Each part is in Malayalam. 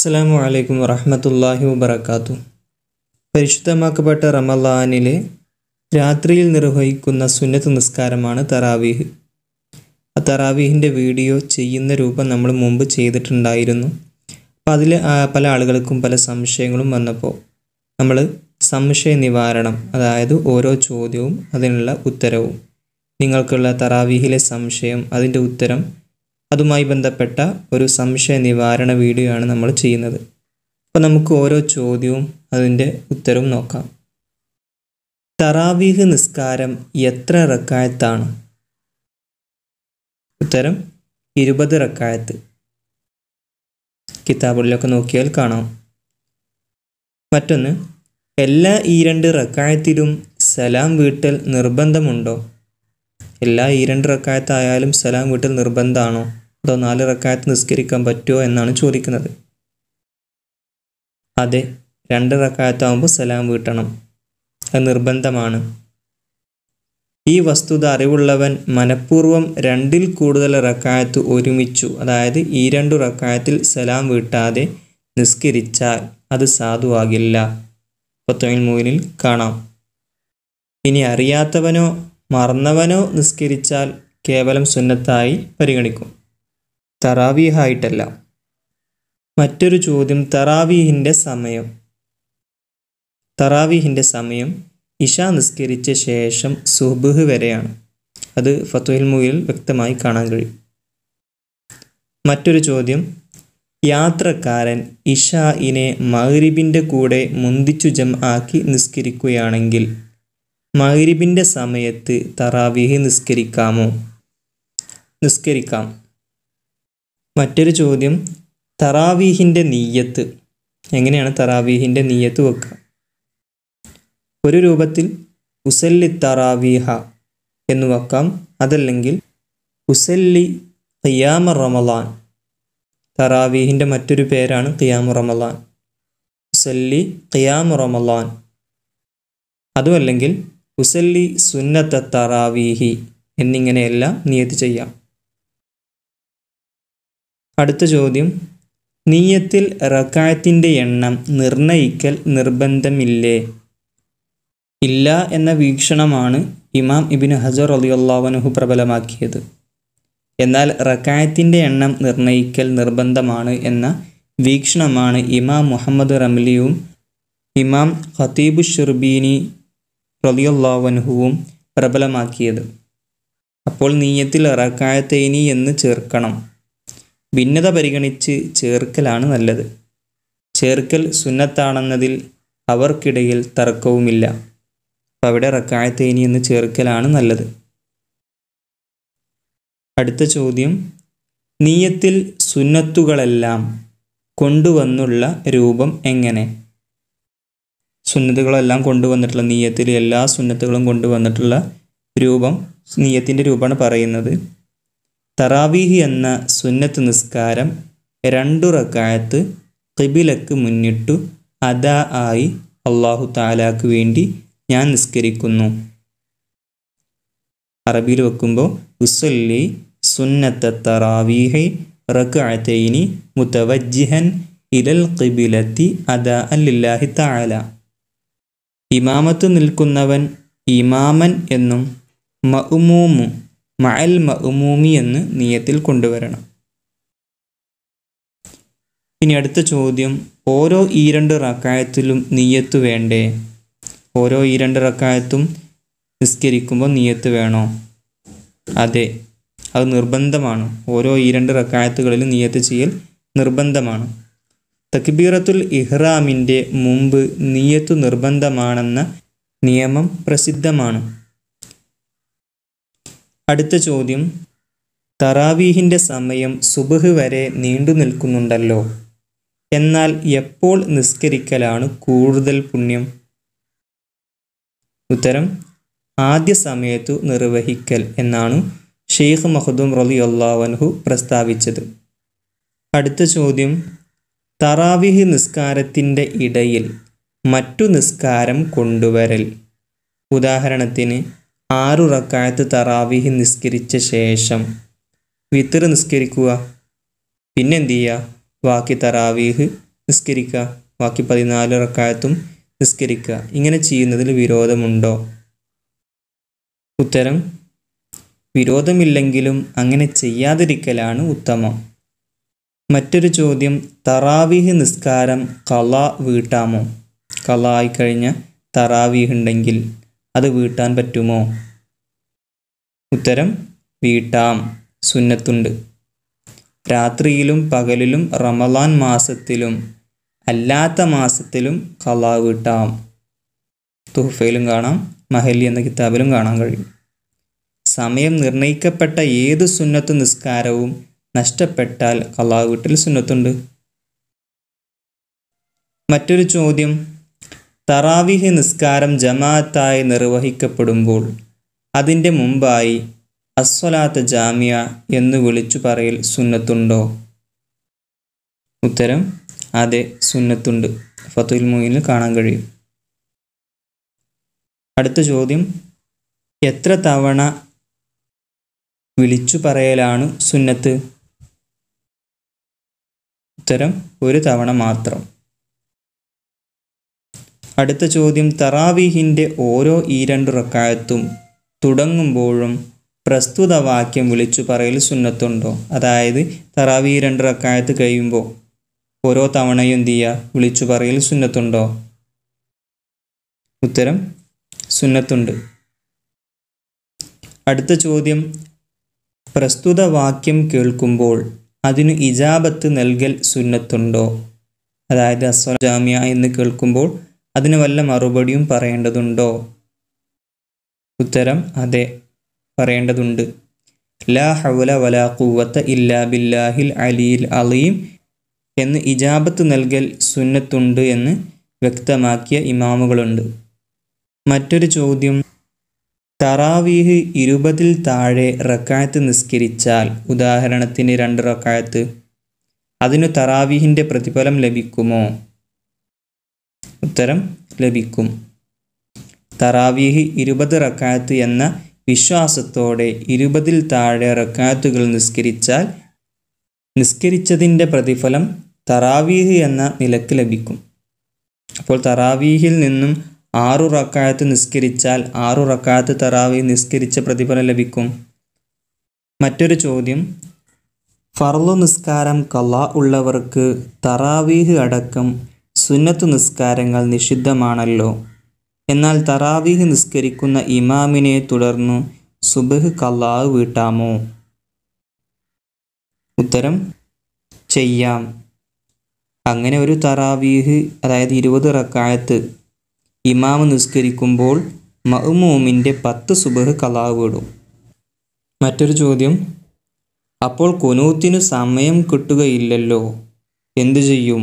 അസ്സലാമു അലൈക്കും വറഹമത്തല്ലാഹി വബർക്കാത്തു പരിശുദ്ധമാക്കപ്പെട്ട റമലാനിലെ രാത്രിയിൽ നിർവഹിക്കുന്ന സുന്നത്ത് നിസ്കാരമാണ് തറാവീഹ് ആ തറാവീഹിൻ്റെ വീഡിയോ ചെയ്യുന്ന രൂപം നമ്മൾ മുമ്പ് ചെയ്തിട്ടുണ്ടായിരുന്നു അപ്പോൾ അതിൽ പല ആളുകൾക്കും പല സംശയങ്ങളും വന്നപ്പോൾ നമ്മൾ സംശയ നിവാരണം അതായത് ഓരോ ചോദ്യവും അതിനുള്ള ഉത്തരവും നിങ്ങൾക്കുള്ള തറാവീഹിലെ സംശയം അതിൻ്റെ ഉത്തരം അതുമായി ബന്ധപ്പെട്ട ഒരു സംശയ നിവാരണ വീഡിയോ ആണ് നമ്മൾ ചെയ്യുന്നത് അപ്പോൾ നമുക്ക് ഓരോ ചോദ്യവും അതിൻ്റെ ഉത്തരവും നോക്കാം തറാവീഹ് നിസ്കാരം എത്ര റക്കായത്താണ് ഉത്തരം ഇരുപത് റക്കായത്ത് കിതാബുകളിലൊക്കെ നോക്കിയാൽ കാണാം മറ്റൊന്ന് എല്ലാ ഈ രണ്ട് റക്കായത്തിലും സലാം വീട്ടൽ നിർബന്ധമുണ്ടോ എല്ലാ ഈ രണ്ട് റക്കായത്തായാലും സലാം വീട്ടിൽ നിർബന്ധമാണോ അതോ നാല് റക്കായത്ത് നിസ്കരിക്കാൻ പറ്റുമോ എന്നാണ് ചോദിക്കുന്നത് അതെ രണ്ട് റക്കായത്താവുമ്പോൾ സലാം വീട്ടണം അത് നിർബന്ധമാണ് ഈ വസ്തുത അറിവുള്ളവൻ മനഃപൂർവ്വം രണ്ടിൽ കൂടുതൽ റക്കായത്ത് ഒരുമിച്ചു അതായത് ഈ രണ്ടു റക്കായത്തിൽ സലാം വീട്ടാതെ നിസ്കരിച്ചാൽ അത് സാധുവാകില്ല പത്തൊഴിൽ മൂന്നിൽ കാണാം ഇനി അറിയാത്തവനോ മറന്നവനോ നിസ്കരിച്ചാൽ കേവലം സുന്നത്തായി പരിഗണിക്കും തറാവീഹായിട്ടല്ല മറ്റൊരു ചോദ്യം തറാവീഹിൻ്റെ സമയം തറാവീഹിൻ്റെ സമയം ഇഷ നിസ്കരിച്ച ശേഷം സുബുഹ് വരെയാണ് അത് ഫത്തുഹിൽ മുയിൽ വ്യക്തമായി കാണാൻ കഴിയും മറ്റൊരു ചോദ്യം യാത്രക്കാരൻ ഇഷ ഇനെ മഹ്രിബിൻ്റെ കൂടെ മുന്തിച്ചു ജം ആക്കി നിസ്കരിക്കുകയാണെങ്കിൽ മഗ്രിബിൻ്റെ സമയത്ത് തറാവീഹ് നിസ്കരിക്കാമോ നിസ്കരിക്കാം മറ്റൊരു ചോദ്യം തറാവീഹിൻ്റെ നീയത്ത് എങ്ങനെയാണ് തറാവീഹിൻ്റെ നീയത്ത് വെക്കുക ഒരു രൂപത്തിൽ ഉസല്ലി തറാവീഹ എന്ന് വെക്കാം അതല്ലെങ്കിൽ ഉസല്ലി ഖിയാമ റമലാൻ തറാവീഹിൻ്റെ മറ്റൊരു പേരാണ് ഖിയാമു റമലാൻ ഉസല്ലി ഖിയാമു റമലാൻ അതുമല്ലെങ്കിൽ ഉസല്ലി സുന്നത്ത തറാവീഹി എന്നിങ്ങനെയെല്ലാം നിയത്ത് ചെയ്യാം അടുത്ത ചോദ്യം നീയത്തിൽ റക്കായത്തിൻ്റെ എണ്ണം നിർണയിക്കൽ നിർബന്ധമില്ലേ ഇല്ല എന്ന വീക്ഷണമാണ് ഇമാം ഇബിൻ ഹജർ അലിയുള്ളാവനുഹു പ്രബലമാക്കിയത് എന്നാൽ റക്കായത്തിൻ്റെ എണ്ണം നിർണയിക്കൽ നിർബന്ധമാണ് എന്ന വീക്ഷണമാണ് ഇമാം മുഹമ്മദ് റംലിയും ഇമാം ഖത്തീബ് ഷുർബീനി റലിയുള്ളാവൻഹുവും പ്രബലമാക്കിയത് അപ്പോൾ നീയത്തിൽ ഇറക്കായത്തേനി എന്ന് ചേർക്കണം ഭിന്നത പരിഗണിച്ച് ചേർക്കലാണ് നല്ലത് ചേർക്കൽ സുന്നത്താണെന്നതിൽ അവർക്കിടയിൽ തർക്കവുമില്ല അപ്പം അവിടെ ഇറക്കായത്തേനി എന്ന് ചേർക്കലാണ് നല്ലത് അടുത്ത ചോദ്യം നീയത്തിൽ സുന്നത്തുകളെല്ലാം കൊണ്ടുവന്നുള്ള രൂപം എങ്ങനെ സുന്നത്തുകളെല്ലാം കൊണ്ടുവന്നിട്ടുള്ള നീയത്തിൽ എല്ലാ സുന്നത്തുകളും കൊണ്ടുവന്നിട്ടുള്ള രൂപം നീയത്തിൻ്റെ രൂപമാണ് പറയുന്നത് തറാവീഹി എന്ന സുന്നത്ത് നിസ്കാരം രണ്ടു റക്കായത്ത് കിബിലക്ക് മുന്നിട്ടു അദാ ആയി അള്ളാഹു താലാക്ക് വേണ്ടി ഞാൻ നിസ്കരിക്കുന്നു അറബിയിൽ വെക്കുമ്പോൾ ഉസല്ലി സുന്നത്ത തറാവീഹി റക്കായത്തൈനി മുത്തവജ്ജിഹൻ ഇലൽ കിബിലത്തി അദാ അല്ലാഹി താല ഇമാമത്ത് നിൽക്കുന്നവൻ ഇമാമൻ എന്നും മഉമൂമു മഅൽ മഉമൂമി എന്ന് നിയത്തിൽ കൊണ്ടുവരണം ഇനി അടുത്ത ചോദ്യം ഓരോ ഈ രണ്ട് റക്കായത്തിലും നീയത്ത് വേണ്ടേ ഓരോ ഈ രണ്ട് റക്കായത്തും നിസ്കരിക്കുമ്പോൾ നീയത്ത് വേണോ അതെ അത് നിർബന്ധമാണ് ഓരോ ഈ രണ്ട് റക്കായത്തുകളിലും നീയത്ത് ചെയ്യൽ നിർബന്ധമാണ് തക്ബീറത്തുൽ ഇഹ്റാമിൻ്റെ മുമ്പ് നിയത്തു നിർബന്ധമാണെന്ന നിയമം പ്രസിദ്ധമാണ് അടുത്ത ചോദ്യം തറാവീഹിൻ്റെ സമയം സുബഹ് വരെ നീണ്ടു നിൽക്കുന്നുണ്ടല്ലോ എന്നാൽ എപ്പോൾ നിസ്കരിക്കലാണ് കൂടുതൽ പുണ്യം ഉത്തരം ആദ്യ സമയത്തു നിർവഹിക്കൽ എന്നാണ് ഷെയ്ഖ് മഹദും റലി അള്ളാവൻഹു പ്രസ്താവിച്ചത് അടുത്ത ചോദ്യം തറാവിഹ് നിസ്കാരത്തിൻ്റെ ഇടയിൽ മറ്റു നിസ്കാരം കൊണ്ടുവരൽ ഉദാഹരണത്തിന് ആറു റക്കായത്ത് തറാവിഹ് നിസ്കരിച്ച ശേഷം വിത്തർ നിസ്കരിക്കുക പിന്നെ ചെയ്യുക ബാക്കി തറാവീഹ് നിസ്കരിക്കുക ബാക്കി പതിനാല് റക്കായത്തും നിസ്കരിക്കുക ഇങ്ങനെ ചെയ്യുന്നതിൽ വിരോധമുണ്ടോ ഉത്തരം വിരോധമില്ലെങ്കിലും അങ്ങനെ ചെയ്യാതിരിക്കലാണ് ഉത്തമം മറ്റൊരു ചോദ്യം തറാവീഹ് നിസ്കാരം കള വീട്ടാമോ കള ആയിക്കഴിഞ്ഞ തറാവീഹ് ഉണ്ടെങ്കിൽ അത് വീട്ടാൻ പറ്റുമോ ഉത്തരം വീട്ടാം സുന്നത്തുണ്ട് രാത്രിയിലും പകലിലും റമലാൻ മാസത്തിലും അല്ലാത്ത മാസത്തിലും കള വീട്ടാം തുഹഫയിലും കാണാം മഹലി എന്ന കിതാബിലും കാണാൻ കഴിയും സമയം നിർണയിക്കപ്പെട്ട ഏത് സുന്നത്ത് നിസ്കാരവും നഷ്ടപ്പെട്ടാൽ കലാ വീട്ടിൽ സുന്നത്തുണ്ട് മറ്റൊരു ചോദ്യം തറാവിഹ് നിസ്കാരം ജമാഅത്തായി നിർവഹിക്കപ്പെടുമ്പോൾ അതിൻ്റെ മുമ്പായി അസ്വലാത്ത ജാമ്യ എന്ന് വിളിച്ചു പറയൽ സുന്നത്തുണ്ടോ ഉത്തരം അതെ സുന്നത്തുണ്ട് ഫത്തുൽ മുയിൽ കാണാൻ കഴിയും അടുത്ത ചോദ്യം എത്ര തവണ വിളിച്ചു പറയലാണ് സുന്നത്ത് ഉത്തരം ഒരു തവണ മാത്രം അടുത്ത ചോദ്യം തറാവീഹിൻ്റെ ഓരോ ഈ രണ്ട് റക്കായത്തും തുടങ്ങുമ്പോഴും പ്രസ്തുത വാക്യം വിളിച്ചു പറയൽ സുന്നത്തുണ്ടോ അതായത് തറാവി രണ്ട് റക്കായത്ത് കഴിയുമ്പോൾ ഓരോ തവണയും എന്ത് ചെയ്യുക വിളിച്ചു പറയൽ സുന്നത്തുണ്ടോ ഉത്തരം സുന്നത്തുണ്ട് അടുത്ത ചോദ്യം പ്രസ്തുത വാക്യം കേൾക്കുമ്പോൾ അതിനു ഇജാബത്ത് നൽകൽ സുന്നത്തുണ്ടോ അതായത് അസ്വല ജാമ്യ എന്ന് കേൾക്കുമ്പോൾ അതിന് വല്ല മറുപടിയും പറയേണ്ടതുണ്ടോ ഉത്തരം അതെ പറയേണ്ടതുണ്ട് ലാ ഹൗല വലാ കൂവത്ത ഇല്ലാ ബില്ലാഹിൽ അലിയിൽ അലീം എന്ന് ഇജാബത്ത് നൽകൽ സുന്നത്തുണ്ട് എന്ന് വ്യക്തമാക്കിയ ഇമാമുകളുണ്ട് മറ്റൊരു ചോദ്യം തറാവീഹ് ഇരുപതിൽ താഴെ റക്കായത്ത് നിസ്കരിച്ചാൽ ഉദാഹരണത്തിന് രണ്ട് റക്കായത്ത് അതിനു തറാവീഹിൻ്റെ പ്രതിഫലം ലഭിക്കുമോ ഉത്തരം ലഭിക്കും തറാവീഹ് ഇരുപത് റക്കായത്ത് എന്ന വിശ്വാസത്തോടെ ഇരുപതിൽ താഴെ റക്കായത്തുകൾ നിസ്കരിച്ചാൽ നിസ്കരിച്ചതിൻ്റെ പ്രതിഫലം തറാവീഹ് എന്ന നിലക്ക് ലഭിക്കും അപ്പോൾ തറാവീഹിൽ നിന്നും ആറു റക്കായത്ത് നിസ്കരിച്ചാൽ ആറു റക്കായത്ത് തറാവി നിസ്കരിച്ച പ്രതിഫലം ലഭിക്കും മറ്റൊരു ചോദ്യം ഫർലു നിസ്കാരം കല ഉള്ളവർക്ക് തറാവീഹ് അടക്കം സുന്നത്ത് നിസ്കാരങ്ങൾ നിഷിദ്ധമാണല്ലോ എന്നാൽ തറാവീഹ് നിസ്കരിക്കുന്ന ഇമാമിനെ തുടർന്നു സുബഹ് കല്ലാവ് വീട്ടാമോ ഉത്തരം ചെയ്യാം അങ്ങനെ ഒരു തറാവീഹ് അതായത് ഇരുപത് റക്കായത്ത് ഇമാമ് നിസ്കരിക്കുമ്പോൾ മഹ്മൂമിൻ്റെ പത്ത് സുബഹ് കലാവ് ഇടും മറ്റൊരു ചോദ്യം അപ്പോൾ കുനൂത്തിന് സമയം കിട്ടുകയില്ലല്ലോ എന്തു ചെയ്യും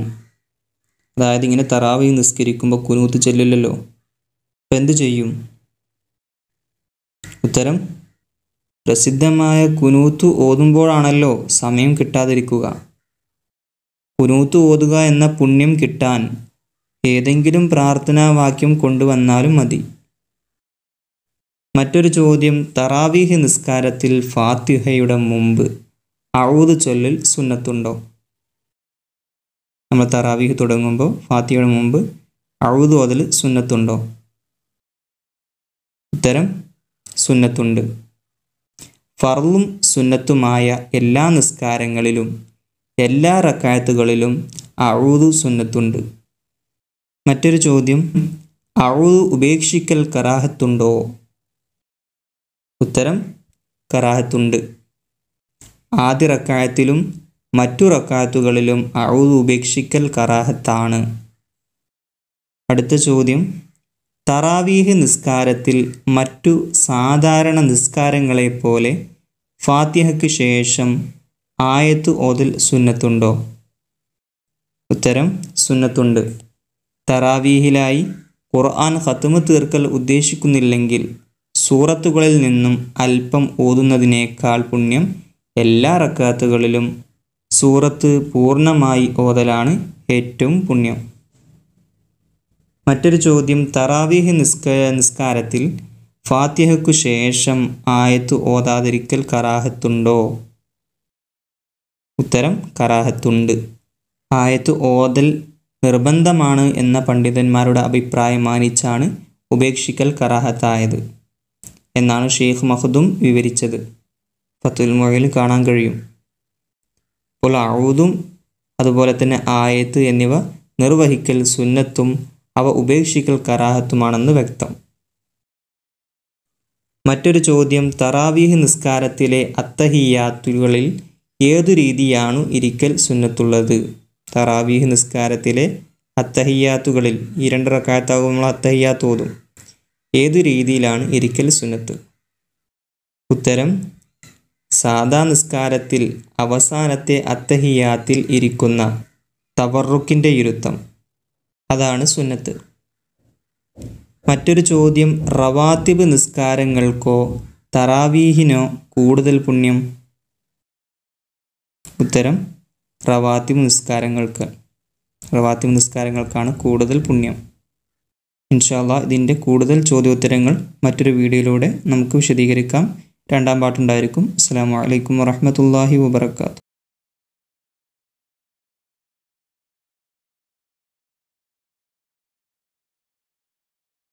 അതായത് ഇങ്ങനെ തറാവി നിസ്കരിക്കുമ്പോൾ കുനൂത്ത് ചെല്ലില്ലല്ലോ അപ്പം എന്തു ചെയ്യും ഉത്തരം പ്രസിദ്ധമായ കുനൂത്ത് ഓതുമ്പോഴാണല്ലോ സമയം കിട്ടാതിരിക്കുക കുനൂത്ത് ഓതുക എന്ന പുണ്യം കിട്ടാൻ ഏതെങ്കിലും പ്രാർത്ഥനാവാക്യം കൊണ്ടുവന്നാലും മതി മറ്റൊരു ചോദ്യം തറാവീഹ് നിസ്കാരത്തിൽ ഫാത്തിഹയുടെ മുമ്പ് അഴുത് ചൊല്ലൽ സുന്നത്തുണ്ടോ നമ്മൾ തറാവീഹ് തുടങ്ങുമ്പോൾ ഫാത്തിഹയുടെ മുമ്പ് അഴുത് ഓതൽ സുന്നത്തുണ്ടോ ഉത്തരം സുന്നത്തുണ്ട് ഫർളും സുന്നത്തുമായ എല്ലാ നിസ്കാരങ്ങളിലും എല്ലാ റക്കായത്തുകളിലും അഴുതു സുന്നത്തുണ്ട് മറ്റൊരു ചോദ്യം അഴു ഉപേക്ഷിക്കൽ കറാഹത്തുണ്ടോ ഉത്തരം കറാഹത്തുണ്ട് ആദ്യ റക്കായത്തിലും മറ്റു റക്കായത്തുകളിലും അഴു ഉപേക്ഷിക്കൽ കറാഹത്താണ് അടുത്ത ചോദ്യം തറാവീഹ് നിസ്കാരത്തിൽ മറ്റു സാധാരണ നിസ്കാരങ്ങളെപ്പോലെ ഫാത്തിഹയ്ക്ക് ശേഷം ആയത്ത് ഓതിൽ സുന്നത്തുണ്ടോ ഉത്തരം സുന്നത്തുണ്ട് തറാവീഹിലായി ഖുർആൻ ഖത്മ തീർക്കൽ ഉദ്ദേശിക്കുന്നില്ലെങ്കിൽ സൂറത്തുകളിൽ നിന്നും അല്പം ഓതുന്നതിനേക്കാൾ പുണ്യം എല്ലാ റക്കാത്തുകളിലും സൂറത്ത് പൂർണ്ണമായി ഓതലാണ് ഏറ്റവും പുണ്യം മറ്റൊരു ചോദ്യം തറാവീഹ് നിസ്ക നിസ്കാരത്തിൽ ഫാത്തിഹയ്ക്കു ശേഷം ആയത്ത് ഓതാതിരിക്കൽ കറാഹത്തുണ്ടോ ഉത്തരം കറാഹത്തുണ്ട് ആയത്ത് ഓതൽ നിർബന്ധമാണ് എന്ന പണ്ഡിതന്മാരുടെ അഭിപ്രായം മാനിച്ചാണ് ഉപേക്ഷിക്കൽ കറാഹത്തായത് എന്നാണ് ഷെയ്ഖ് മഹദും വിവരിച്ചത് ഫത്തുൽ കാണാൻ കഴിയും അപ്പോൾ അഴുതും അതുപോലെ തന്നെ ആയത്ത് എന്നിവ നിർവഹിക്കൽ സുന്നത്തും അവ ഉപേക്ഷിക്കൽ കറാഹത്തുമാണെന്ന് വ്യക്തം മറ്റൊരു ചോദ്യം തറാവീഹ് നിസ്കാരത്തിലെ അത്തഹിയാത്തുകളിൽ ഏതു രീതിയാണു ഇരിക്കൽ സുന്നത്തുള്ളത് തറാവീഹ് നിസ്കാരത്തിലെ അത്തഹിയാത്തുകളിൽ ഈ രണ്ട് റക്കായത്താകുമ്പോൾ നമ്മൾ അത്തഹിയാത്ത് ഓതും ഏതു രീതിയിലാണ് ഇരിക്കൽ സുന്നത്ത് ഉത്തരം സാധാ നിസ്കാരത്തിൽ അവസാനത്തെ അത്തഹിയാത്തിൽ ഇരിക്കുന്ന തവറുക്കിൻ്റെ ഇരുത്തം അതാണ് സുന്നത്ത് മറ്റൊരു ചോദ്യം റവാത്തിബ് നിസ്കാരങ്ങൾക്കോ തറാവീഹിനോ കൂടുതൽ പുണ്യം ഉത്തരം റവാത്തിബ് നിസ്കാരങ്ങൾക്ക് റവാത്തിബ് നിസ്കാരങ്ങൾക്കാണ് കൂടുതൽ പുണ്യം ഇൻഷാല്ല ഇതിൻ്റെ കൂടുതൽ ചോദ്യോത്തരങ്ങൾ മറ്റൊരു വീഡിയോയിലൂടെ നമുക്ക് വിശദീകരിക്കാം രണ്ടാം പാട്ടുണ്ടായിരിക്കും അസ്സാം വലൈക്കും വറഹമത്തല്ലാഹി വാത്തു